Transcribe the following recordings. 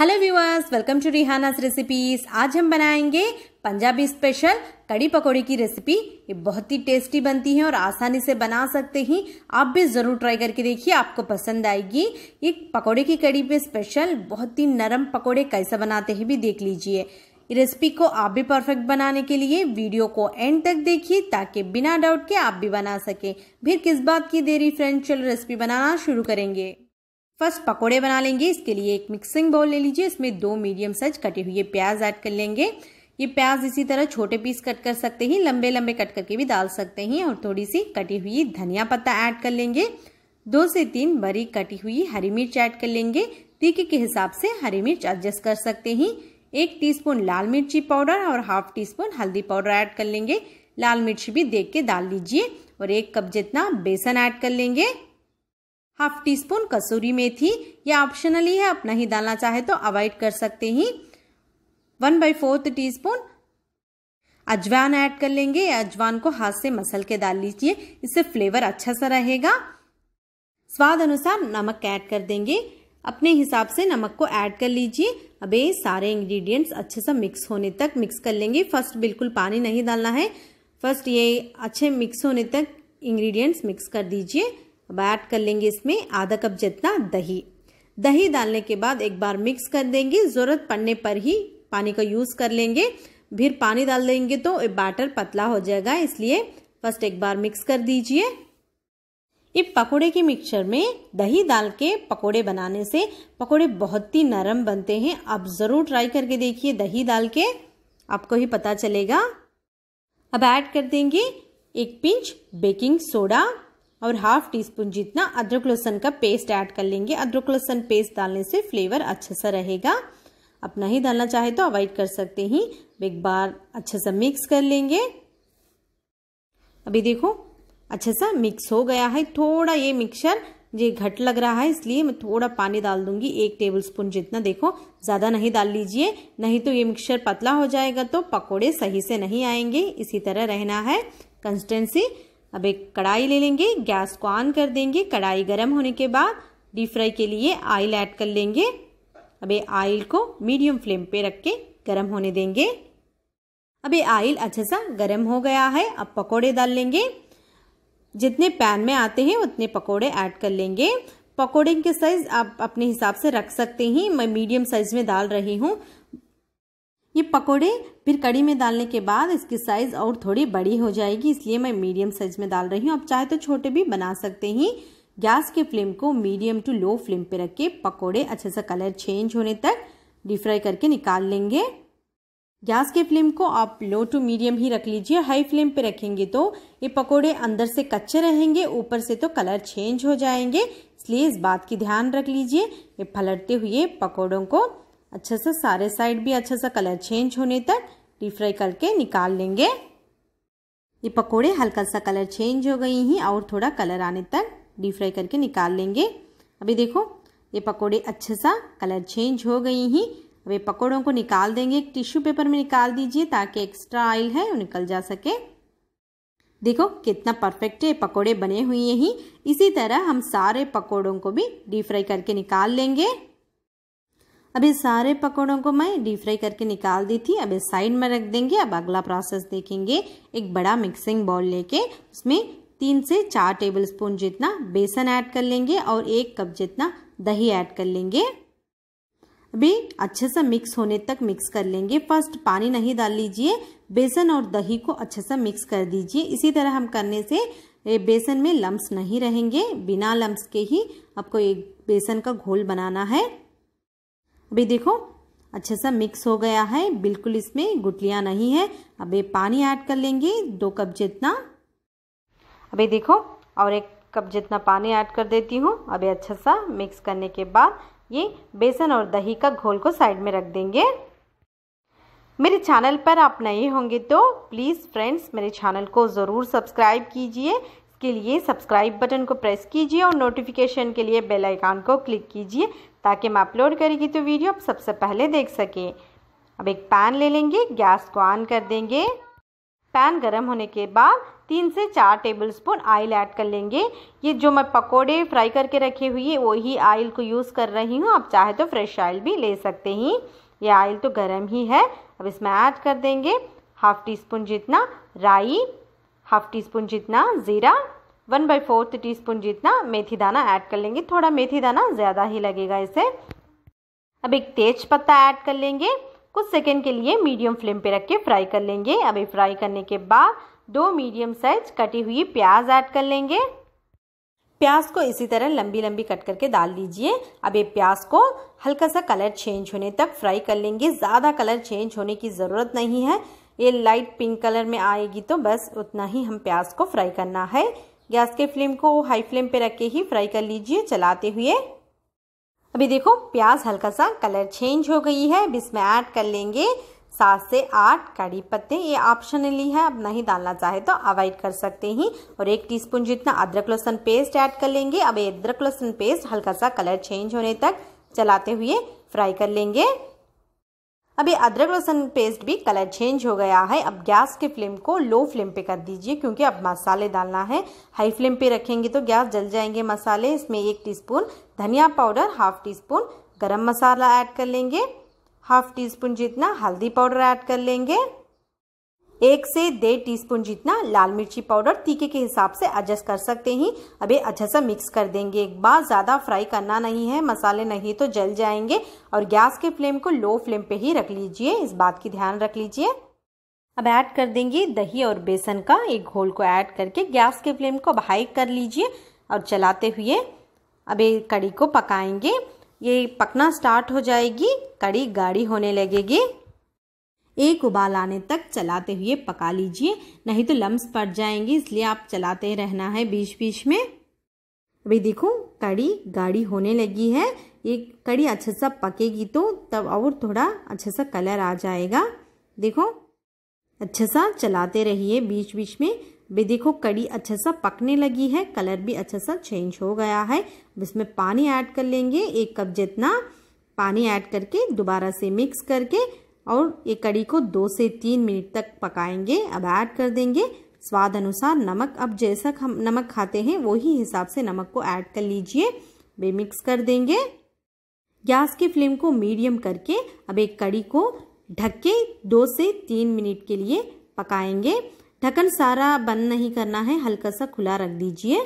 hello viewers welcome to Rihana recipes आज हम बनाएंगे पंजाबी स्पेशल कड़ी पकौड़ी की रेसिपी ये बहुत ही टेस्टी बनती है और आसानी से बना सकते हैं आप भी ज़रूर ट्राई करके देखिए आपको पसंद आएगी ये पकौड़े की कड़ी पे स्पेशल बहुत ही नरम पकौड़े कैसे बनाते हैं भी देख लीजिए रेसिपी को आप भी परफेक्ट बनाने के लिए वीडियो को एंड तक देखिए ताकि बिना डाउट के आप भी बना सके फिर किस बात की देरी फ्रेंड चलो रेसिपी बनाना शुरू करेंगे फर्स्ट पकोड़े बना लेंगे इसके लिए एक मिक्सिंग बाउल ले लीजिए इसमें दो मीडियम साइज कटे हुए प्याज ऐड कर लेंगे ये प्याज इसी तरह छोटे पीस कट कर सकते हैं लंबे लंबे कट करके भी डाल सकते हैं और थोड़ी सी कटी हुई धनिया पत्ता ऐड कर लेंगे दो से तीन बरी कटी हुई हरी मिर्च ऐड कर लेंगे तीखे के हिसाब से हरी मिर्च एडजस्ट कर सकते हैं एक टीस्पून लाल मिर्ची पाउडर और हाफ टी स्पून हल्दी पाउडर ऐड कर लेंगे लाल मिर्च भी देख के डाल लीजिए और एक कप जितना बेसन ऐड कर लेंगे हाफ टी स्पून कसूरी मेथी या ऑप्शनली है आप नहीं डालना चाहे तो अवॉइड कर सकते ही one by fourth teaspoon अजवान ऐड कर लेंगे अजवान को हाथ से मसल के डाल लीजिए इससे फ्लेवर अच्छा सा रहेगा स्वाद अनुसार नमक ऐड कर देंगे अपने हिसाब से नमक को ऐड कर लीजिए अब ये सारे इंग्रेडिएंट्स अच्छे से मिक्स होने तक मिक्स कर लेंगे फर्स्ट बिल्कुल पानी नहीं डालना है फर्स्ट ये अच्छे मिक्स होने तक इंग्रेडिएंट्स मिक्स कर दीजिए अब ऐड कर लेंगे इसमें आधा कप जितना दही दही डालने के बाद एक बार मिक्स कर देंगे ज़रूरत पड़ने पर ही पानी का यूज़ कर लेंगे फिर पानी डाल देंगे तो बैटर पतला हो जाएगा इसलिए फर्स्ट एक बार मिक्स कर दीजिए इस पकोड़े के मिक्सचर में दही डाल के पकोड़े बनाने से पकोड़े बहुत ही नरम बनते हैं आप ज़रूर ट्राई करके देखिए दही डाल के आपको ही पता चलेगा अब ऐड कर देंगे एक पिंच बेकिंग सोडा और हाफ टी स्पून जितना अदरक लहसुन का पेस्ट ऐड कर लेंगे अदरक लहसुन पेस्ट डालने से फ्लेवर अच्छा सा रहेगा आप नहीं डालना चाहे तो अवॉइड कर सकते हैं एक बार अच्छे सा मिक्स कर लेंगे अभी देखो अच्छे सा मिक्स हो गया है थोड़ा ये मिक्सचर ये घट लग रहा है इसलिए मैं थोड़ा पानी डाल दूंगी एक टेबल स्पून जितना देखो ज़्यादा नहीं डाल लीजिए नहीं तो ये मिक्सचर पतला हो जाएगा तो पकोड़े सही से नहीं आएंगे इसी तरह रहना है कंसिस्टेंसी अब एक कढ़ाई ले लेंगे गैस को ऑन कर देंगे कढ़ाई गर्म होने के बाद डीप फ्राई के लिए ऑयल ऐड कर लेंगे अब ऑयल को मीडियम फ्लेम पे रख के गर्म होने देंगे अब ये ऑयल अच्छा सा गर्म हो गया है अब पकोड़े डाल लेंगे जितने पैन में आते हैं उतने पकोड़े ऐड कर लेंगे पकोड़े के साइज़ आप अपने हिसाब से रख सकते हैं मैं मीडियम साइज़ में डाल रही हूँ ये पकोड़े फिर कड़ी में डालने के बाद इसकी साइज़ और थोड़ी बड़ी हो जाएगी इसलिए मैं मीडियम साइज़ में डाल रही हूँ आप चाहे तो छोटे भी बना सकते हैं गैस के फ्लेम को मीडियम टू लो फ्लेम पे रख के पकोड़े अच्छे से कलर चेंज होने तक डीप फ्राई करके निकाल लेंगे गैस के फ्लेम को आप लो टू मीडियम ही रख लीजिए हाई फ्लेम पे रखेंगे तो ये पकोड़े अंदर से कच्चे रहेंगे ऊपर से तो कलर चेंज हो जाएंगे इसलिए इस बात की ध्यान रख लीजिए ये पलटते हुए पकोड़ों को अच्छे से सारे साइड भी अच्छे से कलर चेंज होने तक डीप फ्राई करके निकाल लेंगे ये पकोड़े हल्का सा कलर चेंज हो गई हैं और थोड़ा कलर आने तक डीप फ्राई करके निकाल लेंगे अभी देखो ये पकोड़े अच्छे सा कलर चेंज हो गई हैं अब ये पकोड़ों को निकाल देंगे एक टिश्यू पेपर में निकाल दीजिए ताकि एक्स्ट्रा ऑयल है वो निकल जा सके देखो कितना परफेक्ट है पकोड़े बने हुए हैं इसी तरह हम सारे पकोड़ों को भी डीप फ्राई करके निकाल लेंगे अभी सारे पकौड़ों को मैं डीप फ्राई करके निकाल दी थी अब इस साइड में रख देंगे अब अगला प्रोसेस देखेंगे एक बड़ा मिक्सिंग बाउल लेके उसमें तीन से चार टेबल स्पून जितना बेसन ऐड कर लेंगे और एक कप जितना दही ऐड कर लेंगे अभी अच्छे से मिक्स होने तक मिक्स कर लेंगे फर्स्ट पानी नहीं डाल लीजिए बेसन और दही को अच्छे से मिक्स कर दीजिए इसी तरह हम करने से ये बेसन में लम्स नहीं रहेंगे बिना लम्स के ही आपको एक बेसन का घोल बनाना है अभी देखो अच्छे से मिक्स हो गया है बिल्कुल इसमें गुटलियाँ नहीं है अब ये पानी ऐड कर लेंगे दो कप जितना अभी देखो और एक कप जितना पानी ऐड कर देती हूँ अभी अच्छा सा मिक्स करने के बाद ये बेसन और दही का घोल को साइड में रख देंगे मेरे चैनल पर आप नए होंगे तो प्लीज़ फ्रेंड्स मेरे चैनल को ज़रूर सब्सक्राइब कीजिए के लिए सब्सक्राइब बटन को प्रेस कीजिए और नोटिफिकेशन के लिए बेल आइकॉन को क्लिक कीजिए ताकि मैं अपलोड करेगी तो वीडियो आप सबसे पहले देख सकें अब एक पैन ले लेंगे गैस को ऑन कर देंगे पैन गर्म होने के बाद तीन से चार टेबल स्पून ऑयल ऐड कर लेंगे ये जो मैं पकोड़े फ्राई करके रखे हुए वही ऑयल को यूज़ कर रही हूँ आप चाहे तो फ्रेश ऑयल भी ले सकते हैं ये ऑयल तो गर्म ही है अब इसमें ऐड कर देंगे हाफ टी स्पून जितना राई हाफ टी स्पून जितना ज़ीरा one by fourth teaspoon जितना मेथी दाना ऐड कर लेंगे थोड़ा मेथी दाना ज़्यादा ही लगेगा इसे अब एक तेज पत्ता ऐड कर लेंगे कुछ सेकेंड के लिए मीडियम फ्लेम पे रख के फ्राई कर लेंगे अभी फ्राई करने के बाद दो मीडियम साइज कटी हुई प्याज ऐड कर लेंगे प्याज को इसी तरह लंबी लंबी कट करके डाल दीजिए अब ये प्याज को हल्का सा कलर चेंज होने तक फ्राई कर लेंगे ज़्यादा कलर चेंज होने की ज़रूरत नहीं है ये लाइट पिंक कलर में आएगी तो बस उतना ही हम प्याज को फ्राई करना है गैस के फ्लेम को हाई फ्लेम पे रख के ही फ्राई कर लीजिए चलाते हुए अभी देखो प्याज हल्का सा कलर चेंज हो गई है अब इसमें ऐड कर लेंगे सात से आठ कड़ी पत्ते ये ऑप्शनली है अब नहीं डालना चाहे तो अवॉइड कर सकते हैं और एक टीस्पून जितना अदरक लहसुन पेस्ट ऐड कर लेंगे अब अदरक लहसुन पेस्ट हल्का सा कलर चेंज होने तक चलाते हुए फ्राई कर लेंगे अभी अदरक लहसुन पेस्ट भी कलर चेंज हो गया है अब गैस के फ्लेम को लो फ्लेम पे कर दीजिए क्योंकि अब मसाले डालना है हाई फ्लेम पे रखेंगे तो गैस जल जाएंगे मसाले इसमें एक टीस्पून धनिया पाउडर हाफ टी स्पून गर्म मसाला ऐड कर लेंगे हाफ टी स्पून जितना हल्दी पाउडर ऐड कर लेंगे एक से डेढ़ टीस्पून जितना लाल मिर्ची पाउडर तीखे के हिसाब से एडजस्ट कर सकते हैं अभी अच्छा सा मिक्स कर देंगे एक बार ज़्यादा फ्राई करना नहीं है मसाले नहीं तो जल जाएंगे और गैस के फ्लेम को लो फ्लेम पे ही रख लीजिए इस बात की ध्यान रख लीजिए अब ऐड कर देंगे दही और बेसन का एक घोल को ऐड करके गैस के फ्लेम को हाई कर लीजिए और चलाते हुए अब कड़ी को पकाएंगे ये पकना स्टार्ट हो जाएगी कड़ी गाढ़ी होने लगेगी एक उबाल आने तक चलाते हुए पका लीजिए नहीं तो लम्स पड़ जाएंगे इसलिए आप चलाते रहना है बीच बीच में अभी देखो कड़ी गाढ़ी होने लगी है ये कड़ी अच्छे सा पकेगी तो तब और थोड़ा अच्छे सा कलर आ जाएगा देखो अच्छे सा चलाते रहिए बीच बीच में भी देखो कड़ी अच्छे सा पकने लगी है कलर भी अच्छे सा चेंज हो गया है अब इसमें पानी ऐड कर लेंगे एक कप जितना पानी ऐड करके दोबारा से मिक्स करके और ये कड़ी को दो से तीन मिनट तक पकाएंगे अब ऐड कर देंगे स्वाद अनुसार नमक अब जैसा हम नमक खाते हैं वही हिसाब से नमक को ऐड कर लीजिए बेमिक्स कर देंगे गैस की फ्लेम को मीडियम करके अब एक कड़ी को ढक के दो से तीन मिनट के लिए पकाएंगे ढक्कन सारा बंद नहीं करना है हल्का सा खुला रख दीजिए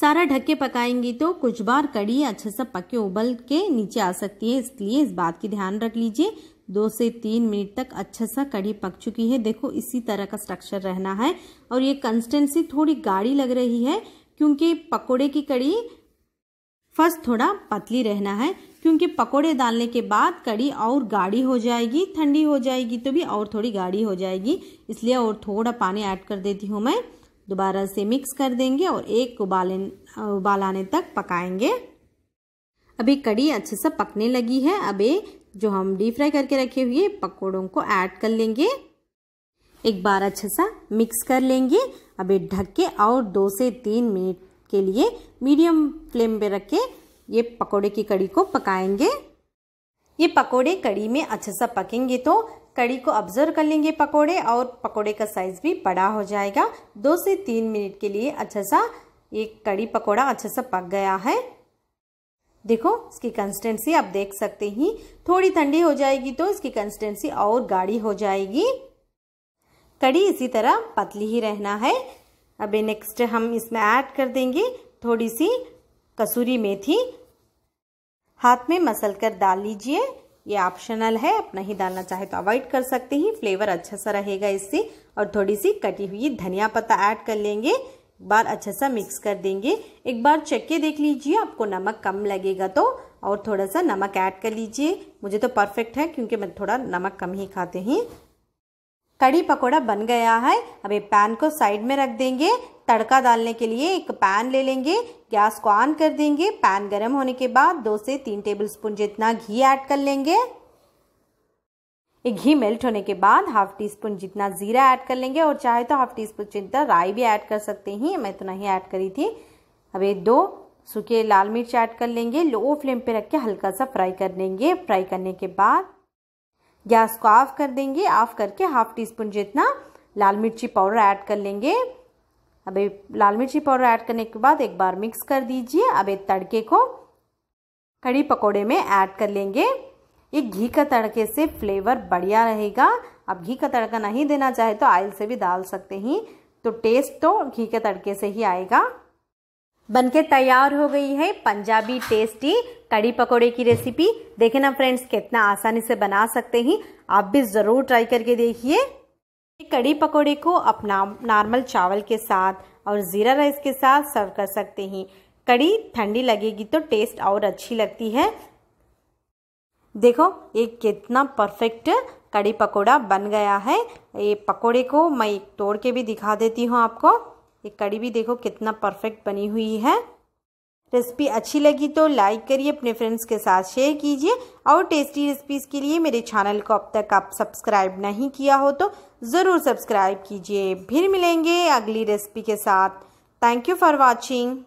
सारा ढक के पकाएंगे तो कुछ बार कड़ी अच्छे से पके उबल के नीचे आ सकती है इसलिए इस बात की ध्यान रख लीजिए दो से तीन मिनट तक अच्छा सा कढ़ी पक चुकी है देखो इसी तरह का स्ट्रक्चर रहना है और ये कंसिस्टेंसी थोड़ी गाढ़ी लग रही है क्योंकि पकोड़े की कड़ी फर्स्ट थोड़ा पतली रहना है क्योंकि पकोड़े डालने के बाद कड़ी और गाढ़ी हो जाएगी ठंडी हो जाएगी तो भी और थोड़ी गाढ़ी हो जाएगी इसलिए और थोड़ा पानी ऐड कर देती हूँ मैं दोबारा से मिक्स कर देंगे और एक उबाले उबाल आने तक पकाएंगे अभी कड़ी अच्छे से पकने लगी है अब ये जो हम डीप फ्राई करके रखे हुए पकौड़ों को ऐड कर लेंगे एक बार अच्छे सा मिक्स कर लेंगे अब ये ढक के और दो से तीन मिनट के लिए मीडियम फ्लेम पे रख के ये पकौड़े की कड़ी को पकाएंगे ये पकौड़े कड़ी में अच्छे सा पकेंगे तो कड़ी को ऑब्जर्व कर लेंगे पकौड़े और पकौड़े का साइज़ भी बड़ा हो जाएगा दो से तीन मिनट के लिए अच्छा सा ये कड़ी पकौड़ा अच्छे से पक गया है देखो इसकी कंसिस्टेंसी आप देख सकते ही थोड़ी ठंडी हो जाएगी तो इसकी कंसिस्टेंसी और गाढ़ी हो जाएगी कड़ी इसी तरह पतली ही रहना है अभी नेक्स्ट हम इसमें ऐड कर देंगे थोड़ी सी कसूरी मेथी हाथ में मसल कर डाल लीजिए ये ऑप्शनल है आप नहीं डालना चाहे तो अवॉइड कर सकते हैं फ्लेवर अच्छा सा रहेगा इससे और थोड़ी सी कटी हुई धनिया पत्ता ऐड कर लेंगे बार अच्छा सा मिक्स कर देंगे एक बार चेक के देख लीजिए आपको नमक कम लगेगा तो और थोड़ा सा नमक ऐड कर लीजिए मुझे तो परफेक्ट है क्योंकि मैं थोड़ा नमक कम ही खाते हैं कड़ी पकोड़ा बन गया है अब ये पैन को साइड में रख देंगे तड़का डालने के लिए एक पैन ले लेंगे गैस को ऑन कर देंगे पैन गर्म होने के बाद दो से तीन टेबलस्पून जितना घी ऐड कर लेंगे एक घी मेल्ट होने के बाद हाफ टी स्पून जितना ज़ीरा ऐड कर लेंगे और चाहे तो हाफ टी स्पून जितना राई भी ऐड कर सकते हैं मैं तो नहीं ऐड करी थी अब ये दो सूखे लाल मिर्च ऐड कर लेंगे लो फ्लेम पे रख के हल्का सा फ्राई कर लेंगे फ्राई करने के बाद गैस को ऑफ कर देंगे ऑफ करके हाफ टी स्पून जितना लाल मिर्ची पाउडर ऐड कर लेंगे अब लाल मिर्ची पाउडर ऐड करने के बाद एक बार मिक्स कर दीजिए अब तड़के को कड़ी पकौड़े में ऐड कर लेंगे ये घी का तड़के से फ्लेवर बढ़िया रहेगा अब घी का तड़का नहीं देना चाहे तो आयल से भी डाल सकते हैं तो टेस्ट तो घी के तड़के से ही आएगा बनके तैयार हो गई है पंजाबी टेस्टी कड़ी पकोड़े की रेसिपी देखे ना फ्रेंड्स कितना आसानी से बना सकते हैं आप भी ज़रूर ट्राई करके देखिए कड़ी पकोड़े को अपना नॉर्मल चावल के साथ और ज़ीरा राइस के साथ सर्व कर सकते हैं कड़ी ठंडी लगेगी तो टेस्ट और अच्छी लगती है देखो ये कितना परफेक्ट कड़ी पकोड़ा बन गया है ये पकोड़े को मैं तोड़ के भी दिखा देती हूँ आपको ये कड़ी भी देखो कितना परफेक्ट बनी हुई है रेसिपी अच्छी लगी तो लाइक करिए अपने फ्रेंड्स के साथ शेयर कीजिए और टेस्टी रेसिपीज़ के लिए मेरे चैनल को अब तक आप सब्सक्राइब नहीं किया हो तो ज़रूर सब्सक्राइब कीजिए फिर मिलेंगे अगली रेसिपी के साथ थैंक यू फॉर वॉचिंग